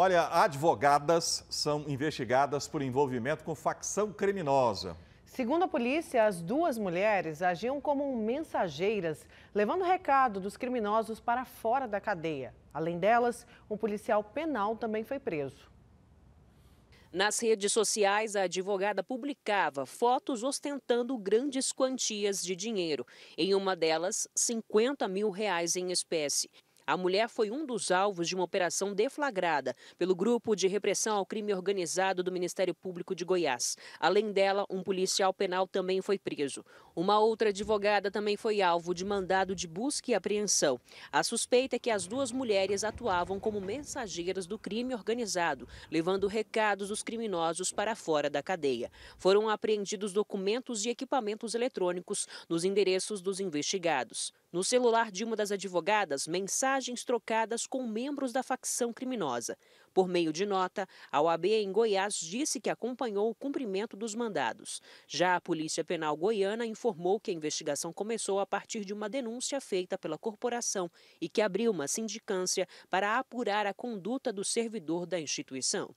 Olha, advogadas são investigadas por envolvimento com facção criminosa. Segundo a polícia, as duas mulheres agiam como mensageiras, levando recado dos criminosos para fora da cadeia. Além delas, um policial penal também foi preso. Nas redes sociais, a advogada publicava fotos ostentando grandes quantias de dinheiro. Em uma delas, 50 mil reais em espécie. A mulher foi um dos alvos de uma operação deflagrada pelo Grupo de Repressão ao Crime Organizado do Ministério Público de Goiás. Além dela, um policial penal também foi preso. Uma outra advogada também foi alvo de mandado de busca e apreensão. A suspeita é que as duas mulheres atuavam como mensageiras do crime organizado, levando recados dos criminosos para fora da cadeia. Foram apreendidos documentos e equipamentos eletrônicos nos endereços dos investigados. No celular de uma das advogadas, mensagens mensagens trocadas com membros da facção criminosa. Por meio de nota, a OAB em Goiás disse que acompanhou o cumprimento dos mandados. Já a Polícia Penal Goiana informou que a investigação começou a partir de uma denúncia feita pela corporação e que abriu uma sindicância para apurar a conduta do servidor da instituição.